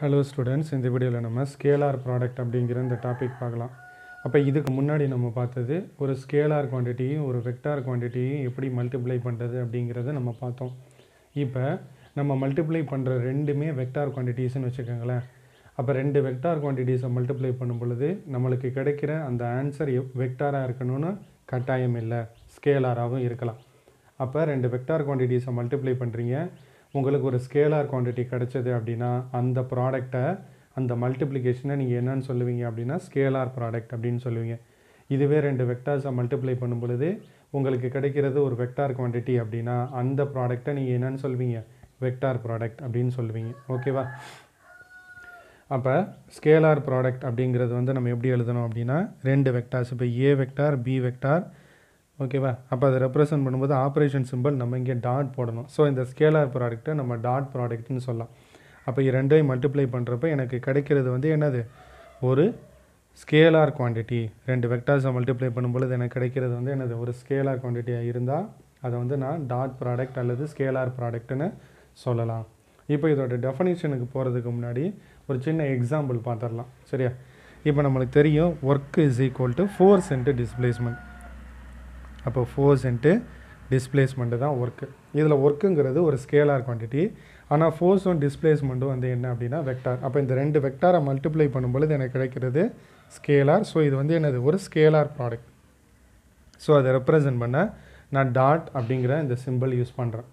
hello students இந்த வீடியோவில் நம்ம ஸ்கேலார் ப்ராடக்ட் அப்படிங்கிற இந்த டாபிக் பார்க்கலாம் அப்போ இதுக்கு முன்னாடி நம்ம பார்த்தது ஒரு ஸ்கேலார் குவான்டிட்டியும் ஒரு வெக்டார் குவான்டிட்டியும் எப்படி மல்டிப்ளை பண்ணுறது அப்படிங்கிறத நம்ம பார்த்தோம் இப்போ நம்ம மல்டிப்ளை பண்ணுற ரெண்டுமே வெக்டார் குவான்டிட்டிஸ்னு வச்சுக்கோங்களேன் அப்போ ரெண்டு வெக்டார் குவான்டிட்டிஸை மல்டிப்ளை பண்ணும் பொழுது நம்மளுக்கு கிடைக்கிற அந்த ஆன்சர் வெக்டாராக இருக்கணும்னு கட்டாயம் இல்லை ஸ்கேலாராகவும் இருக்கலாம் அப்போ ரெண்டு வெக்டார் குவான்டிட்டிஸை மல்டிப்ளை பண்ணுறீங்க உங்களுக்கு ஒரு ஸ்கேலார் குவான்டிட்டி கிடைச்சது அப்படின்னா அந்த ப்ராடக்டை அந்த மல்டிப்ளிகேஷனை நீங்கள் என்னன்னு சொல்லுவீங்க அப்படின்னா ஸ்கேலார் ப்ராடக்ட் அப்படின்னு சொல்லுவீங்க இதுவே ரெண்டு வெக்டார்ஸை மல்டிப்ளை பண்ணும் பொழுது உங்களுக்கு கிடைக்கிறது ஒரு வெக்டார் குவான்டிட்டி அப்படின்னா அந்த ப்ராடக்டை நீங்கள் என்னன்னு சொல்லுவீங்க வெக்டார் ப்ராடக்ட் அப்படின்னு சொல்லுவீங்க ஓகேவா அப்போ ஸ்கேலார் ப்ராடக்ட் அப்படிங்கிறது வந்து நம்ம எப்படி எழுதணும் அப்படின்னா ரெண்டு வெக்டார்ஸ் இப்போ ஏ வெக்டார் பி வெக்டார் ஓகேவா அப்போ அதை ரெப்ரசன்ட் பண்ணும்போது ஆப்ரேஷன் சிம்பிள் நம்ம இங்கே டாட் போடணும் ஸோ இந்த ஸ்கேலார் ப்ராடக்ட்டை நம்ம டாட் ப்ராடக்ட்னு சொல்லலாம் அப்போ இரண்டையும் மல்டிப்ளை பண்ணுறப்ப எனக்கு கிடைக்கிறது வந்து என்னது ஒரு ஸ்கேலார் குவான்டிட்டி ரெண்டு வெக்டார்ஸை மல்டிப்ளை பண்ணும்பொழுது எனக்கு கிடைக்கிறது வந்து எனது ஒரு ஸ்கேலார் குவான்டிட்டியாக இருந்தால் அதை வந்து நான் டாட் ப்ராடக்ட் அல்லது ஸ்கேலார் ப்ராடக்ட்னு சொல்லலாம் இப்போ இதோட டெஃபனேஷனுக்கு போகிறதுக்கு முன்னாடி ஒரு சின்ன எக்ஸாம்பிள் பார்த்துடலாம் சரியா இப்போ நம்மளுக்கு தெரியும் work is equal to force into displacement அப்போ ஃபோர்ஸ் இன்ட்டு டிஸ்பிளேஸ்மெண்ட்டு தான் ஒர்க்கு இதில் ஒர்க்குங்கிறது ஒரு ஸ்கேலார் குவான்டிட்டி ஆனால் ஃபோர்ஸும் டிஸ்பிளேஸ்மெண்ட்டும் வந்து என்ன அப்படின்னா வெக்டார் அப்போ இந்த ரெண்டு வெக்டாரை மல்டிப்ளை பண்ணும்பொழுது எனக்கு கிடைக்கிறது ஸ்கேலார் ஸோ இது வந்து என்னது ஒரு ஸ்கேலார் ப்ராடக்ட் ஸோ அதை ரெப்ரசன்ட் பண்ண நான் டாட் அப்படிங்கிற இந்த சிம்பிள் யூஸ் பண்ணுறேன்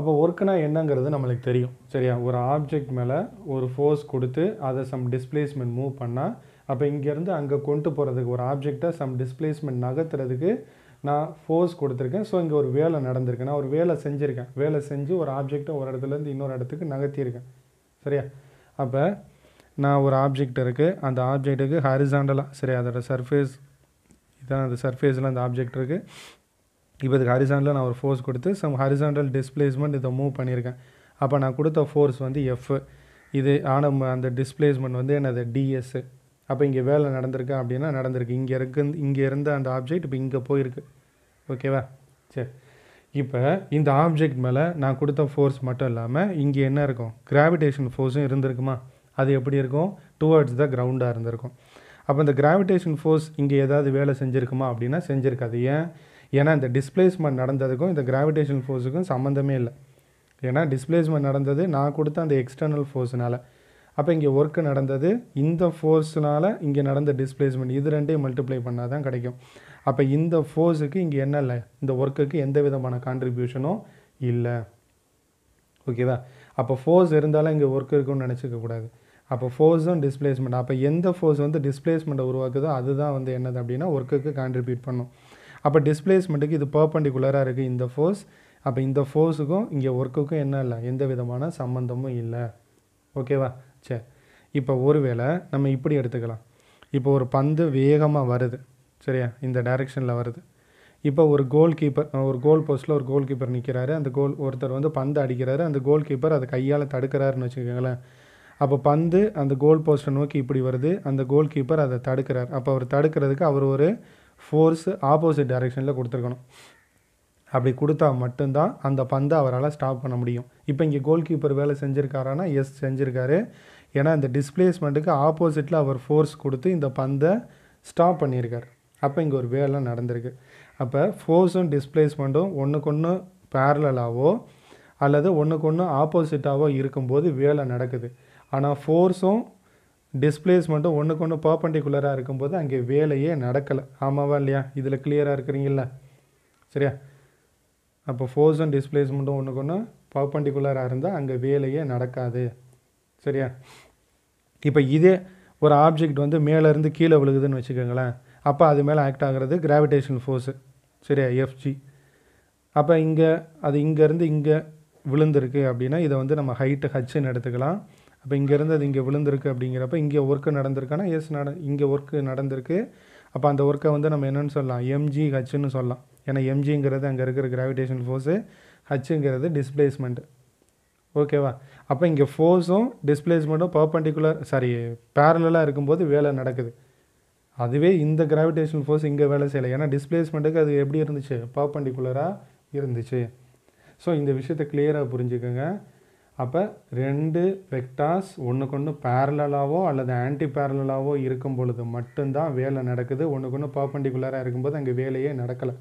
அப்போ ஒர்க்குனா என்னங்கிறது நம்மளுக்கு தெரியும் சரியா ஒரு ஆப்ஜெக்ட் மேலே ஒரு ஃபோர்ஸ் கொடுத்து அதை சம் டிஸ்பிளேஸ்மெண்ட் மூவ் பண்ணால் அப்போ இங்கேருந்து அங்கே கொண்டு போகிறதுக்கு ஒரு ஆப்ஜெக்டை சம் டிஸ்பிளேஸ்மெண்ட் நகர்த்துறதுக்கு நான் ஃபோர்ஸ் கொடுத்துருக்கேன் ஸோ இங்கே ஒரு வேலை நடந்திருக்கு நான் ஒரு வேலை செஞ்சுருக்கேன் வேலை செஞ்சு ஒரு ஆப்ஜெக்டை ஒரு இடத்துலேருந்து இன்னொரு இடத்துக்கு நகர்த்தியிருக்கேன் சரியா அப்போ நான் ஒரு ஆப்ஜெக்ட் இருக்குது அந்த ஆப்ஜெக்ட்டுக்கு ஹரிசாண்டலாக சரி அதோடய சர்ஃபேஸ் இதான் அந்த சர்ஃபேஸில் அந்த ஆப்ஜெக்ட் இருக்குது இப்போ இதுக்கு ஹரிசாண்டலாக நான் ஒரு ஃபோர்ஸ் கொடுத்து சம் ஹரிசாண்டல் டிஸ்பிளேஸ்மெண்ட் இதை மூவ் பண்ணியிருக்கேன் அப்போ நான் கொடுத்த ஃபோர்ஸ் வந்து எஃப் இது ஆன அந்த டிஸ்பிளேஸ்மெண்ட் வந்து என்னது டிஎஸ்ஸு அப்போ இங்கே வேலை நடந்திருக்கு அப்படின்னா நடந்திருக்கு இங்கே இருக்கு இங்கே இருந்த அந்த ஆப்ஜெக்ட் இப்போ இங்கே போயிருக்கு ஓகேவா சரி இப்போ இந்த ஆப்ஜெக்ட் மேலே நான் கொடுத்த ஃபோர்ஸ் மட்டும் இல்லாமல் இங்கே என்ன இருக்கும் கிராவிடேஷன் ஃபோர்ஸும் இருந்திருக்குமா அது எப்படி இருக்கும் டுவர்ட்ஸ் த கிரவுண்டாக இருந்திருக்கும் அப்போ இந்த கிராவிடேஷன் ஃபோர்ஸ் இங்கே ஏதாவது வேலை செஞ்சுருக்குமா அப்படின்னா செஞ்சுருக்காது ஏன் ஏன்னா இந்த டிஸ்பிளேஸ்மெண்ட் நடந்ததுக்கும் இந்த கிராவிடேஷன் ஃபோர்ஸுக்கும் சம்மந்தமே இல்லை ஏன்னா டிஸ்பிளேஸ்மெண்ட் நடந்தது நான் கொடுத்த அந்த எக்ஸ்டர்னல் ஃபோர்ஸ்னால் அப்போ இங்கே ஒர்க்கு நடந்தது இந்த ஃபோர்ஸ்னால் இங்கே நடந்த டிஸ்பிளேஸ்மெண்ட் இது ரெண்டையும் மல்டிப்ளை பண்ணால் தான் கிடைக்கும் அப்போ இந்த ஃபோர்ஸுக்கு இங்கே என்ன இல்லை இந்த ஒர்க்குக்கு எந்த விதமான கான்ட்ரிபியூஷனும் இல்லை ஓகேவா அப்போ ஃபோர்ஸ் இருந்தாலும் இங்கே ஒர்க் இருக்குன்னு நினச்சிக்கக்கூடாது அப்போ ஃபோர்ஸும் டிஸ்பிளேஸ்மெண்ட் அப்போ எந்த ஃபோர்ஸ் வந்து டிஸ்பிளேஸ்மெண்ட்டை உருவாக்குதோ அதுதான் வந்து என்னது அப்படின்னா ஒர்க்குக்கு கான்ட்ரிபியூட் பண்ணும் அப்போ டிஸ்பிளேஸ்மெண்ட்டுக்கு இது பர்பண்டிகுலராக இருக்குது இந்த ஃபோர்ஸ் அப்போ இந்த ஃபோர்ஸுக்கும் இங்கே ஒர்க்குக்கும் என்ன இல்லை எந்த விதமான சம்மந்தமும் இல்லை ஓகேவா சே இப்போ ஒரு வேளை நம்ம இப்படி எடுத்துக்கலாம் இப்போ ஒரு பந்து வேகமாக வருது சரியா இந்த டைரெக்ஷனில் வருது இப்போ ஒரு கோல் கீப்பர் ஒரு கோல் போஸ்ட்டில் ஒரு கோல் கீப்பர் நிற்கிறாரு அந்த கோல் ஒருத்தர் வந்து பந்து அடிக்கிறாரு அந்த கோல் கீப்பர் அதை கையால் தடுக்கிறாருன்னு வச்சுக்கோங்களேன் அப்போ பந்து அந்த கோல் போஸ்ட்டை நோக்கி இப்படி வருது அந்த கோல் கீப்பர் அதை தடுக்கிறார் அப்போ அவர் தடுக்கிறதுக்கு அவர் ஒரு ஃபோர்ஸு ஆப்போசிட் டைரெக்ஷனில் கொடுத்துருக்கணும் அப்படி கொடுத்தா மட்டும்தான் அந்த பந்தை அவரால் ஸ்டாப் பண்ண முடியும் இப்போ இங்கே கோல் கீப்பர் வேலை செஞ்சுருக்காரானா எஸ் செஞ்சுருக்காரு ஏன்னா இந்த டிஸ்பிளேஸ்மெண்ட்டுக்கு ஆப்போசிட்டில் அவர் ஃபோர்ஸ் கொடுத்து இந்த பந்தை ஸ்டாப் பண்ணியிருக்கார் அப்போ இங்கே ஒரு வேலை நடந்திருக்கு அப்போ ஃபோர்ஸும் டிஸ்பிளேஸ்மெண்ட்டும் ஒன்றுக்கொன்று பேரலாவோ அல்லது ஒன்றுக்கொன்று ஆப்போசிட்டாவோ இருக்கும்போது வேலை நடக்குது ஆனால் ஃபோர்ஸும் டிஸ்பிளேஸ்மெண்ட்டும் ஒன்றுக்கு ஒன்று பர்பண்டிகுலராக இருக்கும்போது அங்கே வேலையே நடக்கலை ஆமாவா இல்லையா இதில் கிளியராக இருக்கிறீங்களா சரியா அப்போ ஃபோர்ஸும் டிஸ்பிளேஸ்மெண்ட்டும் ஒன்று ஒன்று பர்பண்டிகுலராக இருந்தால் அங்கே வேலையே நடக்காது சரியா இப்போ இதே ஒரு ஆப்ஜெக்ட் வந்து மேலேருந்து கீழே விழுகுதுன்னு வச்சுக்கோங்களேன் அப்போ அது மேலே ஆக்ட் ஆகிறது கிராவிடேஷன் ஃபோர்ஸு சரியா எஃப்ஜி அப்போ இங்கே அது இங்கேருந்து இங்கே விழுந்திருக்கு அப்படின்னா இதை வந்து நம்ம ஹைட்டு ஹச்சுன்னு எடுத்துக்கலாம் அப்போ இங்கேருந்து அது இங்கே விழுந்திருக்கு அப்படிங்கிறப்ப இங்கே ஒர்க்கு நடந்திருக்கானா எஸ் நட இங்கே ஒர்க்கு நடந்திருக்கு அப்போ அந்த ஒர்க்கை வந்து நம்ம என்னென்னு சொல்லலாம் எம்ஜி ஹச்சுன்னு சொல்லலாம் ஏன்னா எம்ஜிங்கிறது அங்கே இருக்கிற கிராவிடேஷன் ஃபோர்ஸு ஹச்சுங்கிறது டிஸ்பிளேஸ்மெண்ட் ஓகேவா அப்போ இங்கே ஃபோர்ஸும் டிஸ்பிளேஸ்மெண்ட்டும் பர்பண்டிகுலர் சாரி பேரலாக இருக்கும்போது வேலை நடக்குது அதுவே இந்த கிராவிடேஷன் ஃபோர்ஸ் இங்கே வேலை செய்யலை ஏன்னா டிஸ்பிளேஸ்மெண்ட்டுக்கு அது எப்படி இருந்துச்சு பர்பண்டிகுலராக இருந்துச்சு ஸோ இந்த விஷயத்தை கிளியராக புரிஞ்சுக்கோங்க அப்போ ரெண்டு வெக்டார்ஸ் ஒன்றுக்கு ஒன்று பேரலாவோ அல்லது ஆன்டி பேரலாவோ இருக்கும் பொழுது மட்டும்தான் வேலை நடக்குது ஒன்றுக்கு ஒன்று பர்பண்டிகுலராக இருக்கும்போது அங்கே வேலையே நடக்கலை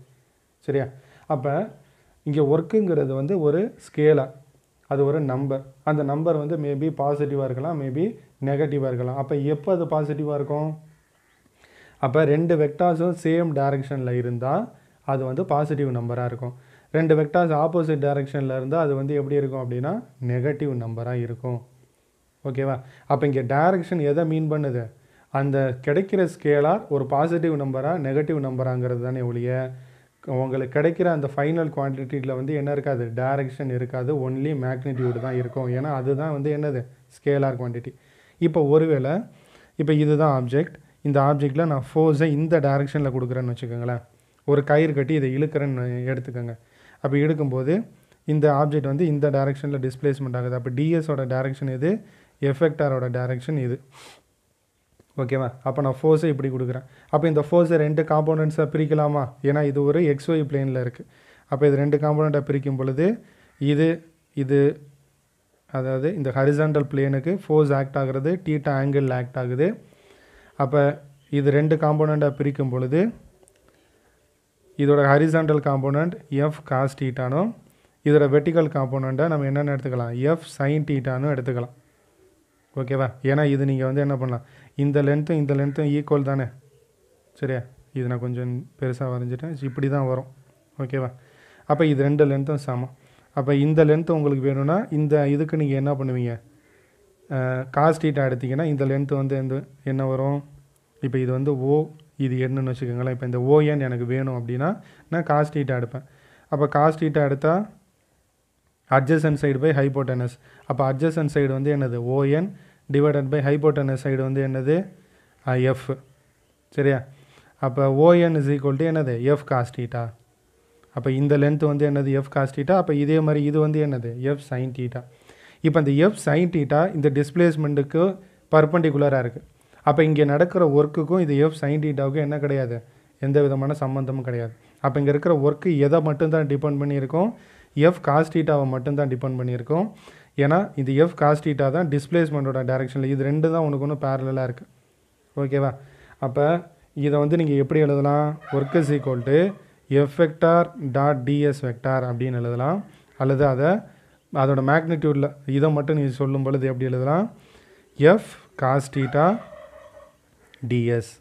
சரியா அப்போ இங்கே ஒர்க்குங்கிறது வந்து ஒரு ஸ்கேலாக அது ஒரு நம்பர் அந்த நம்பர் வந்து மேபி பாசிட்டிவாக இருக்கலாம் மேபி நெகட்டிவாக இருக்கலாம் அப்போ எப்போ அது பாசிட்டிவாக இருக்கும் அப்போ ரெண்டு வெக்டார்ஸும் சேம் டைரெக்ஷனில் இருந்தால் அது வந்து பாசிட்டிவ் நம்பராக இருக்கும் ரெண்டு வெக்டார்ஸ் ஆப்போசிட் டைரெக்ஷனில் இருந்தால் அது வந்து எப்படி இருக்கும் அப்படின்னா நெகட்டிவ் நம்பராக இருக்கும் ஓகேவா அப்போ இங்கே டைரெக்ஷன் எதை மீன் பண்ணுது அந்த கிடைக்கிற ஸ்கேலாக ஒரு பாசிட்டிவ் நம்பராக நெகட்டிவ் நம்பராங்கிறது தானே ஒழிய உங்களுக்கு கிடைக்கிற அந்த ஃபைனல் குவான்டிட்டியில் வந்து என்ன இருக்காது டேரெக்ஷன் இருக்காது ஒன்லி மேக்னிடியூடு தான் இருக்கும் ஏன்னா அதுதான் வந்து என்னது ஸ்கேலார் குவான்டிட்டி இப்போ ஒருவேளை இப்போ இதுதான் ஆப்ஜெக்ட் இந்த ஆப்ஜெக்டில் நான் ஃபோர்ஸை இந்த டேரெக்ஷனில் கொடுக்குறேன்னு வச்சுக்கோங்களேன் ஒரு கயிறு கட்டி இதை இழுக்கிறேன்னு எடுத்துக்கோங்க அப்போ இழுக்கும்போது இந்த ஆப்ஜெக்ட் வந்து இந்த டேரெக்ஷனில் டிஸ்பிளேஸ்மெண்ட் ஆகுது அப்போ டிஎஸோட டேரெக்ஷன் இது எஃபெக்டாரோட டேரெக்ஷன் இது ஓகேவா அப்போ நான் ஃபோர்ஸை இப்படி கொடுக்குறேன் அப்போ இந்த ஃபோர்ஸை ரெண்டு காம்போனன்ட்ஸை பிரிக்கலாமா ஏன்னா இது ஒரு எக்ஸ்ஒய் பிளேனில் இருக்குது அப்போ இது ரெண்டு காம்போனண்ட்டாக பிரிக்கும் பொழுது இது இது அதாவது இந்த ஹரிசாண்டல் பிளேனுக்கு ஃபோர்ஸ் ஆக்ட் ஆகிறது டீட்டா ஆங்கிள் ஆக்ட் ஆகுது அப்போ இது ரெண்டு காம்போனண்ட்டாக பிரிக்கும் பொழுது இதோட ஹரிசாண்டல் காம்போனண்ட் எஃப் காஸ் டீட்டானும் இதோட வெர்டிக்கல் காம்போனண்ட்டை நம்ம என்னென்ன எடுத்துக்கலாம் எஃப் சைன் டீட்டானும் எடுத்துக்கலாம் ஓகேவா ஏன்னா இது நீங்கள் வந்து என்ன பண்ணலாம் இந்த லென்த்தும் இந்த லென்த்தும் ஈக்குவல் தானே சரியா இது நான் கொஞ்சம் பெருசாக வரைஞ்சிட்டேன் இப்படி தான் வரும் ஓகேவா அப்போ இது ரெண்டு லென்த்தும் சமம் அப்போ இந்த லென்த்து உங்களுக்கு வேணும்னா இந்த இதுக்கு நீங்கள் என்ன பண்ணுவீங்க காஸ்ட் டீட்டா எடுத்திங்கன்னா இந்த லென்த்து வந்து எந்த என்ன வரும் இப்போ இது வந்து ஓ இது என்னன்னு வச்சுக்கோங்களேன் இப்போ இந்த ஓஎன் எனக்கு வேணும் அப்படின்னா நான் காஸ்ட் டீட்டா எடுப்பேன் அப்போ காஸ்ட் டீட்டா எடுத்தால் அட்ஜசன் சைடு பை ஹைபோட்டனஸ் அப்போ அட்ஜசன் சைடு வந்து என்னது O N divided by hypotenuse side வந்து என்னது எஃப் சரியா அப்போ ஓஎன் இஸ் ஈக்குவல் டு என்னது எஃப் காஸ்டீட்டா அப்போ இந்த லென்த் வந்து என்னது எஃப் காஸ்டீட்டா அப்போ இதே மாதிரி இது வந்து என்னது எஃப் சைன் டீட்டா இப்போ இந்த எஃப் சைன் டீட்டா இந்த டிஸ்பிளேஸ்மெண்ட்டுக்கு பர்பண்டிகுலராக இருக்குது அப்போ இங்கே நடக்கிற ஒர்க்குக்கும் இது எஃப் சைன் டீட்டாவுக்கும் என்ன கிடையாது எந்த விதமான சம்மந்தமும் கிடையாது அப்போ இங்கே இருக்கிற ஒர்க்கு எதை மட்டும்தான் டிபெண்ட் பண்ணியிருக்கோம் எஃப் காஸ்டீட்டாவை மட்டும்தான் டிபெண்ட் பண்ணியிருக்கோம் ஏன்னா இது எஃப் காஸ்டீட்டா தான் டிஸ்பிளேஸ்மெண்ட்டோட டேரெக்ஷனில் இது ரெண்டு தான் உனக்கு ஒன்று பேரலாக இருக்குது ஓகேவா அப்போ இதை வந்து நீங்கள் எப்படி எழுதலாம் work is equal to F vector dot D S vector அப்படின்னு எழுதலாம் அல்லது அதை அதோட மேக்னிடியூடில் இதை மட்டும் நீ சொல்லும் பொழுது எப்படி எழுதலாம் எஃப் காஸ்டீட்டா டிஎஸ்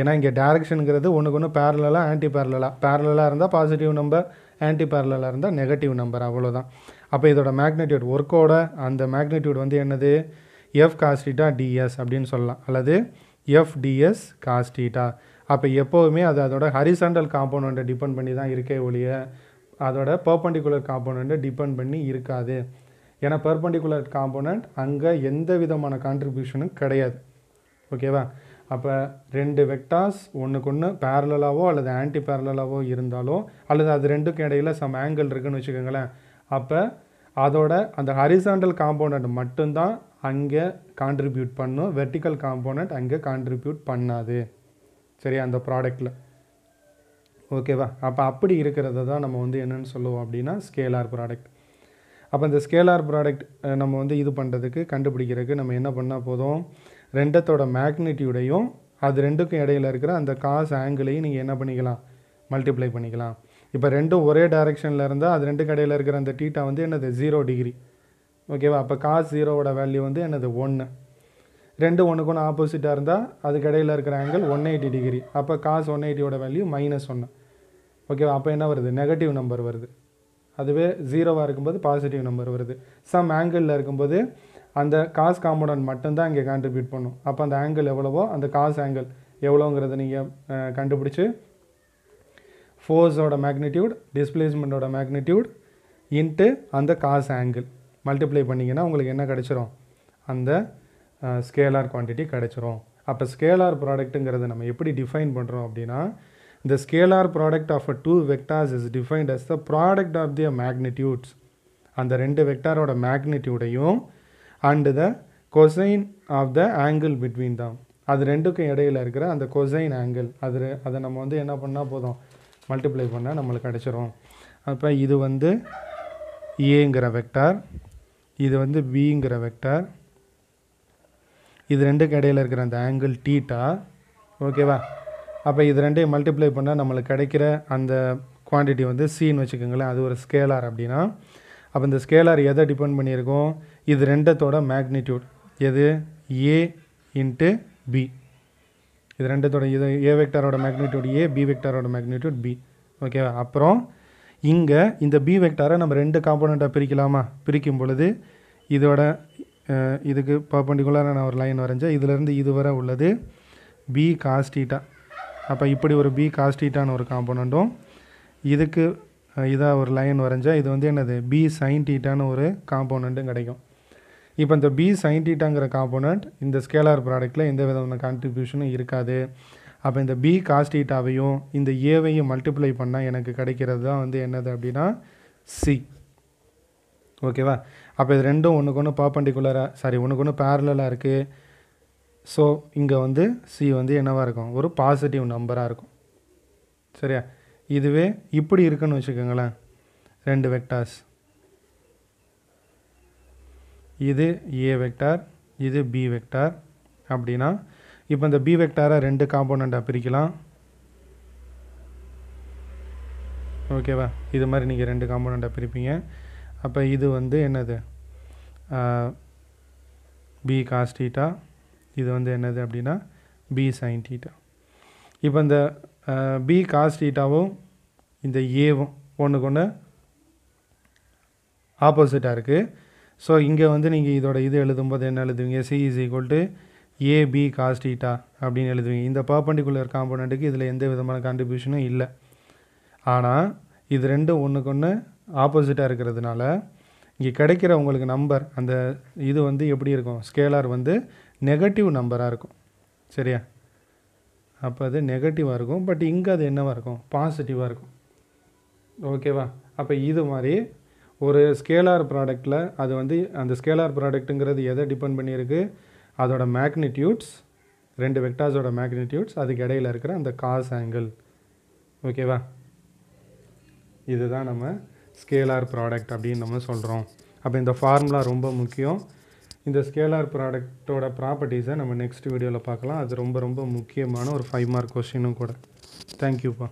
ஏன்னா இங்கே டேரெக்ஷனுங்கிறது ஒன்றுக்கு ஒன்று பேரலாக ஆன்டி பேரலாக பேரலாக இருந்தால் பாசிட்டிவ் நம்பர் ஆன்டி பேரலாக இருந்தால் நெகட்டிவ் நம்பர் அவ்வளோதான் அப்போ இதோட மேக்னெட்யூட் ஒர்க்கோட அந்த மேக்னெட்யூட் வந்து என்னது எஃப் காஸ்டீட்டா டிஎஸ் அப்படின்னு சொல்லலாம் அல்லது எஃப் டிஎஸ் காஸ்டீட்டா அப்போ எப்போவுமே அது அதோட ஹரிசண்டல் காம்போனண்ட்டை டிபெண்ட் பண்ணி தான் இருக்கே ஒழிய அதோட பர்பண்டிகுலர் காம்போனண்ட்டை டிபெண்ட் பண்ணி இருக்காது ஏன்னா பர்பண்டிகுலர் காம்போனண்ட் அங்கே எந்த விதமான கான்ட்ரிபியூஷனும் கிடையாது ஓகேவா அப்போ ரெண்டு வெக்டார்ஸ் ஒன்றுக்கு ஒன்று பேரலாவோ அல்லது ஆன்டி பேரலாவோ இருந்தாலோ அல்லது அது ரெண்டுக்கும் இடையில் சம் ஆங்கிள் இருக்குதுன்னு வச்சுக்கோங்களேன் அப்போ அதோட அந்த ஹரிசாண்டல் காம்போனண்ட் மட்டும்தான் அங்கே கான்ட்ரிபியூட் பண்ணும் வெர்டிக்கல் காம்போனண்ட் அங்கே கான்ட்ரிபியூட் பண்ணாது சரி அந்த ப்ராடக்டில் ஓகேவா அப்போ அப்படி இருக்கிறத தான் நம்ம வந்து என்னென்னு சொல்லுவோம் அப்படின்னா ஸ்கேலார் ப்ராடக்ட் அப்போ இந்த ஸ்கேலார் ப்ராடக்ட் நம்ம வந்து இது பண்ணுறதுக்கு கண்டுபிடிக்கிறதுக்கு நம்ம என்ன பண்ணால் போதும் ரெண்டத்தோட மேக்னிட்யூடையும் அது ரெண்டுக்கும் இடையில இருக்கிற அந்த காசு ஆங்கிளையும் நீங்கள் என்ன பண்ணிக்கலாம் மல்டிப்ளை பண்ணிக்கலாம் இப்போ ரெண்டும் ஒரே டைரெக்ஷனில் இருந்தால் அது ரெண்டு கடையில் இருக்கிற அந்த டீட்டா வந்து என்னது ஜீரோ டிகிரி ஓகேவா அப்போ காஸ் ஜீரோவோட வேல்யூ வந்து என்னது ஒன்று ரெண்டு ஒன்றுக்கு ஒன்று ஆப்போசிட்டாக இருந்தால் அது கடையில் இருக்கிற ஆங்கிள் ஒன் எயிட்டி டிகிரி அப்போ காசு ஒன் எயிட்டியோட வேல்யூ மைனஸ் ஒன்று ஓகேவா அப்போ என்ன வருது நெகட்டிவ் நம்பர் வருது அதுவே ஜீரோவாக இருக்கும்போது பாசிட்டிவ் நம்பர் வருது சம் ஆங்கிளில் இருக்கும்போது அந்த காஸ் காம்பவுண்ட் மட்டும்தான் இங்கே கான்ட்ரிபியூட் பண்ணும் அப்போ அந்த ஆங்கிள் எவ்வளவோ அந்த காஸ் ஆங்கிள் எவ்வளோங்கிறத நீங்கள் கண்டுபிடிச்சி ஃபோர்ஸோட மேக்னிடியூட் டிஸ்பிளேஸ்மெண்ட்டோட மேக்னிடியூட் இன்ட்டு அந்த காஸ் ஆங்கிள் மல்டிப்ளை பண்ணிங்கன்னா உங்களுக்கு என்ன கிடச்சிரும் அந்த ஸ்கேலார் குவான்டிட்டி கிடச்சிரும் அப்போ ஸ்கேலார் ப்ராடக்ட்டுங்கிறத நம்ம எப்படி டிஃபைன் பண்ணுறோம் அப்படின்னா இந்த scalar product of a two vectors is defined as the product of the magnitudes அந்த ரெண்டு வெக்டாரோட மேக்னிடியூடையும் and the cosine of the angle between தான் அது ரெண்டுக்கும் இடையில இருக்கிற அந்த கொசைன் ஆங்கிள் அது அதை நம்ம வந்து என்ன பண்ணால் போதும் மல்டிப்ளை பண்ணால் நம்மளுக்கு கிடச்சிரும் அப்போ இது வந்து ஏங்கிற வெக்டார் இது வந்து பிங்கிற வெக்டார் இது ரெண்டுக்கு இடையில் இருக்கிற அந்த ஆங்கிள் டீட்டா ஓகேவா அப்போ இது ரெண்டையும் மல்டிப்ளை பண்ணால் நம்மளுக்கு கிடைக்கிற அந்த குவான்டிட்டி வந்து சீன் வச்சுக்கோங்களேன் அது ஒரு ஸ்கேலார் அப்படின்னா அப்போ இந்த ஸ்கேலார் எதை டிபெண்ட் பண்ணியிருக்கோம் இது ரெண்டத்தோட மேக்னிடியூட் எது ஏ இன்ட்டு பி இது ரெண்டுத்தோட இது ஏ வெக்டாரோட மேக்னிடியூட் ஏ பி வெக்டாரோட மேக்னிடியூட் பி ஓகேவா அப்புறம் இங்கே இந்த பி வெக்டாரை நம்ம ரெண்டு காம்போனண்ட்டாக பிரிக்கலாமா பிரிக்கும் பொழுது இதோட இதுக்கு பர்பண்டிகுலராக நான் ஒரு லைன் வரைஞ்சேன் இதிலேருந்து இது உள்ளது பி காஸ்டீட்டா அப்போ இப்படி ஒரு பி காஸ்டீட்டான ஒரு காம்போனண்ட்டும் இதுக்கு இதாக ஒரு லைன் வரைஞ்சேன் இது வந்து என்னது பி சைன் டீட்டான்னு ஒரு காம்போனண்ட்டும் கிடைக்கும் இப்போ இந்த பி சைன்டீட்டாங்கிற காம்போனண்ட் இந்த ஸ்கேலார் ப்ராடக்ட்டில் எந்த விதமான கான்ட்ரிபியூஷனும் இருக்காது அப்போ இந்த பி காஸ்டீட்டாவையும் இந்த ஏவையும் மல்டிப்ளை பண்ணால் எனக்கு கிடைக்கிறது தான் வந்து என்னது அப்படின்னா சி ஓகேவா அப்போ இது ரெண்டும் ஒன்றுக்கு ஒன்று பர்பண்டிகுலராக சாரி ஒன்றுக்கு ஒன்று பேரலாக இருக்குது ஸோ இங்கே வந்து சி வந்து என்னவாக இருக்கும் ஒரு பாசிட்டிவ் நம்பராக இருக்கும் சரியா இதுவே இப்படி இருக்குன்னு வச்சுக்கோங்களேன் ரெண்டு வெக்டார்ஸ் இது ஏ வெக்டார் இது பி வெக்டார் அப்படின்னா இப்போ இந்த பி வெக்டாரை ரெண்டு காம்போனண்ட்டாக பிரிக்கலாம் ஓகேவா இது மாதிரி நீங்கள் ரெண்டு காம்போனண்ட்டாக பிரிப்பீங்க அப்போ இது வந்து என்னது பி காஸ் இது வந்து என்னது அப்படின்னா பி சைன் டீட்டா இப்போ இந்த பி காஸ் இந்த ஏவும் ஒன்றுக்கு ஒன்று ஆப்போசிட்டாக இருக்குது ஸோ இங்கே வந்து நீங்கள் இதோட இது எழுதும்போது என்ன எழுதுவீங்க C is equal to A B cos theta அப்படின்னு எழுதுவீங்க இந்த பர்பண்டிகுலர் காம்போனண்ட்டுக்கு இதில் எந்த விதமான கான்ட்ரிபியூஷனும் இல்லை ஆனால் இது ரெண்டும் ஒன்றுக்கு ஒன்று ஆப்போசிட்டாக இருக்கிறதுனால இங்கே கிடைக்கிற உங்களுக்கு நம்பர் அந்த இது வந்து எப்படி இருக்கும் ஸ்கேலார் வந்து நெகட்டிவ் நம்பராக இருக்கும் சரியா அப்போ அது நெகட்டிவாக இருக்கும் பட் இங்கே அது என்னவாக இருக்கும் பாசிட்டிவாக இருக்கும் ஓகேவா அப்போ இது மாதிரி ஒரு ஸ்கேலார் ப்ராடக்டில் அது வந்து அந்த ஸ்கேலார் ப்ராடக்ட்டுங்கிறது எதை டிபெண்ட் பண்ணியிருக்கு அதோட மேக்னிடியூட்ஸ் ரெண்டு வெக்டார்ஸோட மேக்னிடியூட்ஸ் அதுக்கு இடையில் இருக்கிற அந்த காஸ் ஆங்கிள் ஓகேவா இதுதான் நம்ம ஸ்கேலார் ப்ராடக்ட் அப்படின்னு நம்ம சொல்கிறோம் அப்போ இந்த ஃபார்முலா ரொம்ப முக்கியம் இந்த ஸ்கேலார் ப்ராடக்டோட ப்ராப்பர்ட்டிஸை நம்ம நெக்ஸ்ட் வீடியோவில் பார்க்கலாம் அது ரொம்ப ரொம்ப முக்கியமான ஒரு ஃபைவ் மார்க் கொஷினும் கூட தேங்க்யூப்பா